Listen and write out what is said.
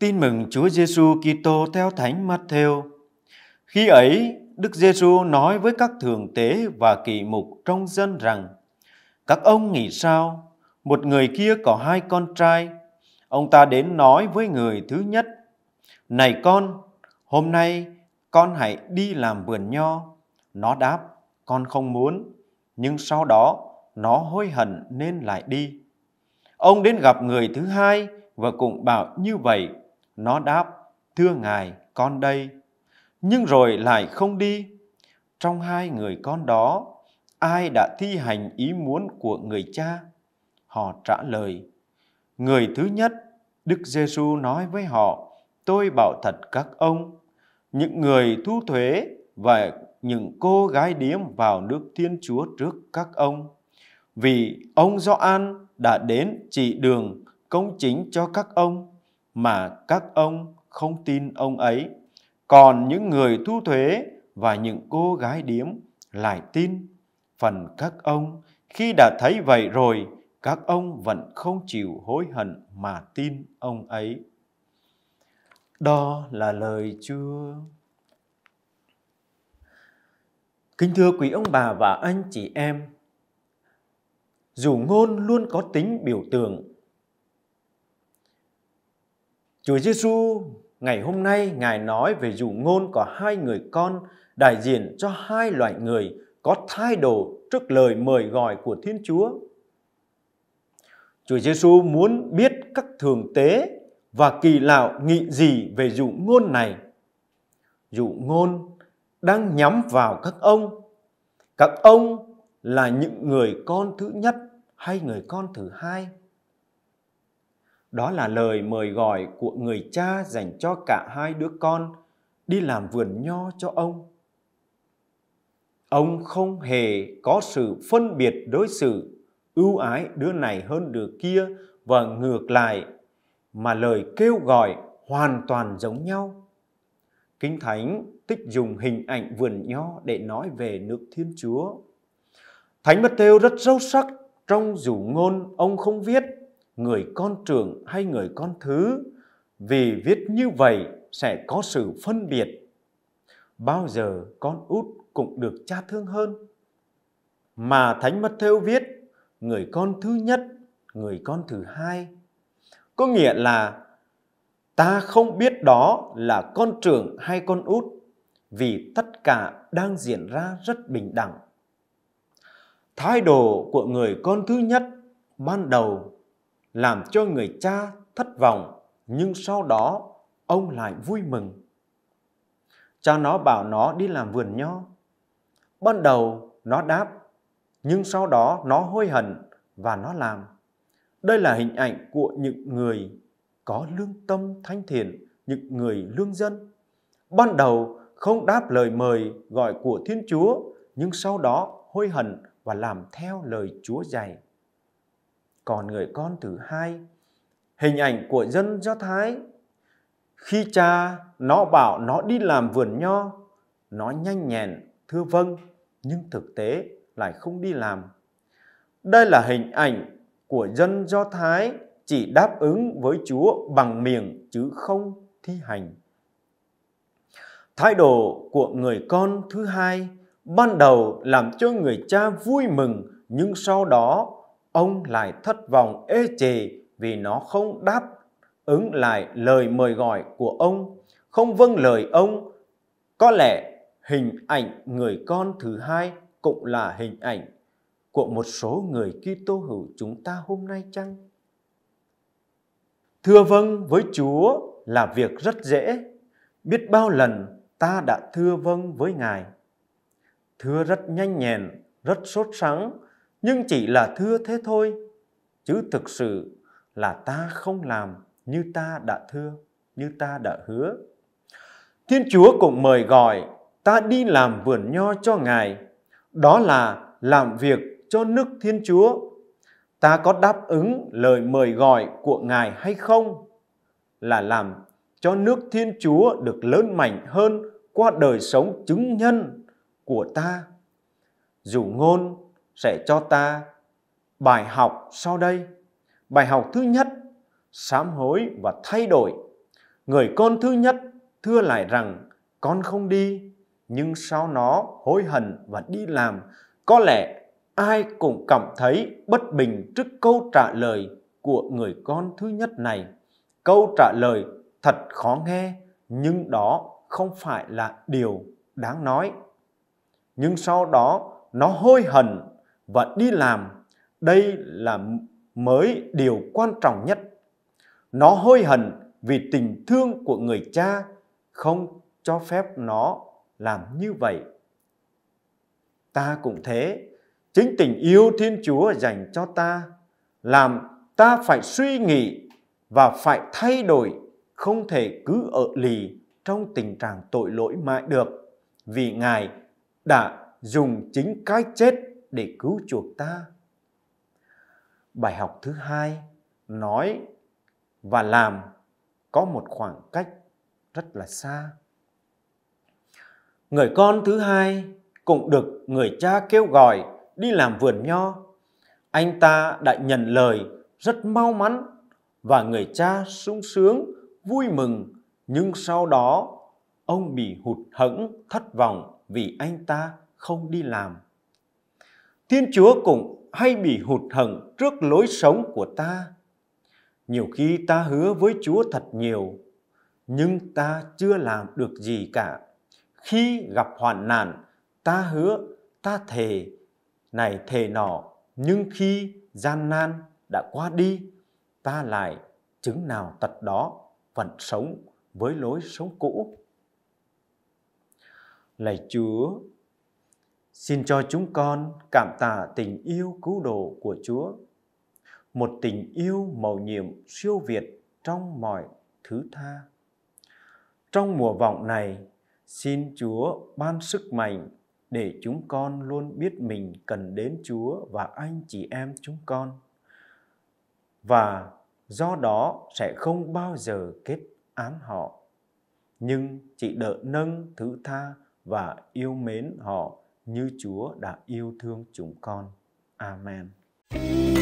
Tin mừng Chúa Giêsu Kitô theo Thánh Matthew. Khi ấy, Đức Giêsu nói với các thượng tế và kỳ mục trong dân rằng: Các ông nghĩ sao? Một người kia có hai con trai. Ông ta đến nói với người thứ nhất: Này con, hôm nay con hãy đi làm vườn nho. Nó đáp: Con không muốn. Nhưng sau đó nó hối hận nên lại đi. Ông đến gặp người thứ hai và cũng bảo như vậy nó đáp, thưa ngài, con đây. Nhưng rồi lại không đi. Trong hai người con đó, ai đã thi hành ý muốn của người cha? Họ trả lời, người thứ nhất, Đức Giêsu nói với họ, tôi bảo thật các ông, những người thu thuế và những cô gái điếm vào nước Thiên Chúa trước các ông. Vì ông Gioan đã đến chỉ đường công chính cho các ông mà các ông không tin ông ấy. Còn những người thu thuế và những cô gái điếm lại tin. Phần các ông khi đã thấy vậy rồi, các ông vẫn không chịu hối hận mà tin ông ấy. Đó là lời Chúa. Kính thưa quý ông bà và anh chị em, dù ngôn luôn có tính biểu tượng Chúa Giêsu ngày hôm nay Ngài nói về dụ ngôn có hai người con đại diện cho hai loại người có thái độ trước lời mời gọi của Thiên Chúa. Chúa Giêsu muốn biết các thường tế và kỳ lạ nghị gì về dụ ngôn này. Dụ ngôn đang nhắm vào các ông. Các ông là những người con thứ nhất hay người con thứ hai. Đó là lời mời gọi của người cha dành cho cả hai đứa con đi làm vườn nho cho ông. Ông không hề có sự phân biệt đối xử ưu ái đứa này hơn đứa kia và ngược lại mà lời kêu gọi hoàn toàn giống nhau. Kinh Thánh tích dùng hình ảnh vườn nho để nói về nước Thiên Chúa. Thánh Matthew rất sâu sắc trong rủ ngôn ông không viết người con trưởng hay người con thứ, vì viết như vậy sẽ có sự phân biệt. Bao giờ con út cũng được cha thương hơn. Mà Thánh Mất Thêu viết, người con thứ nhất, người con thứ hai. Có nghĩa là ta không biết đó là con trưởng hay con út vì tất cả đang diễn ra rất bình đẳng. Thái độ của người con thứ nhất ban đầu làm cho người cha thất vọng, nhưng sau đó ông lại vui mừng. Cha nó bảo nó đi làm vườn nho. Ban đầu nó đáp, nhưng sau đó nó hối hận và nó làm. Đây là hình ảnh của những người có lương tâm thanh thiện, những người lương dân. Ban đầu không đáp lời mời gọi của Thiên Chúa, nhưng sau đó hối hận và làm theo lời Chúa dạy còn người con thứ hai. Hình ảnh của dân Do Thái. Khi cha nó bảo nó đi làm vườn nho, nó nhanh nhẹn, thưa vâng, nhưng thực tế lại không đi làm. Đây là hình ảnh của dân Do Thái chỉ đáp ứng với Chúa bằng miệng chứ không thi hành. Thái độ của người con thứ hai ban đầu làm cho người cha vui mừng nhưng sau đó ông lại thất vọng ê chề vì nó không đáp ứng lại lời mời gọi của ông, không vâng lời ông. Có lẽ hình ảnh người con thứ hai cũng là hình ảnh của một số người Kitô hữu chúng ta hôm nay chăng? Thưa vâng với Chúa là việc rất dễ. Biết bao lần ta đã thưa vâng với Ngài. Thưa rất nhanh nhẹn, rất sốt sắng, nhưng chỉ là thưa thế thôi, chứ thực sự là ta không làm như ta đã thưa, như ta đã hứa. Thiên Chúa cũng mời gọi ta đi làm vườn nho cho Ngài, đó là làm việc cho nước Thiên Chúa. Ta có đáp ứng lời mời gọi của Ngài hay không? Là làm cho nước Thiên Chúa được lớn mạnh hơn qua đời sống chứng nhân của ta. Dù ngôn sẽ cho ta bài học sau đây. Bài học thứ nhất, sám hối và thay đổi. Người con thứ nhất thưa lại rằng con không đi, nhưng sau nó hối hận và đi làm. Có lẽ ai cũng cảm thấy bất bình trước câu trả lời của người con thứ nhất này. Câu trả lời thật khó nghe, nhưng đó không phải là điều đáng nói. Nhưng sau đó nó hối hận và đi làm đây là mới điều quan trọng nhất. Nó hối hận vì tình thương của người cha không cho phép nó làm như vậy. Ta cũng thế, chính tình yêu Thiên Chúa dành cho ta làm ta phải suy nghĩ và phải thay đổi, không thể cứ ở lì trong tình trạng tội lỗi mãi được, vì Ngài đã dùng chính cái chết để cứu chuộc ta. Bài học thứ hai, nói và làm có một khoảng cách rất là xa. Người con thứ hai cũng được người cha kêu gọi đi làm vườn nho. Anh ta đã nhận lời rất mau mắn và người cha sung sướng, vui mừng. Nhưng sau đó, ông bị hụt hẫng, thất vọng vì anh ta không đi làm. Thiên Chúa cũng hay bị hụt hẫng trước lối sống của ta. Nhiều khi ta hứa với Chúa thật nhiều, nhưng ta chưa làm được gì cả. Khi gặp hoạn nạn, ta hứa, ta thề, này thề nọ, nhưng khi gian nan đã qua đi, ta lại chứng nào tật đó vẫn sống với lối sống cũ. Lạy Chúa, Xin cho chúng con cảm tạ tình yêu cứu độ của Chúa, một tình yêu màu nhiệm siêu việt trong mọi thứ tha. Trong mùa vọng này, xin Chúa ban sức mạnh để chúng con luôn biết mình cần đến Chúa và anh chị em chúng con. Và do đó sẽ không bao giờ kết án họ, nhưng chỉ đợi nâng thứ tha và yêu mến họ như Chúa đã yêu thương chúng con. Amen.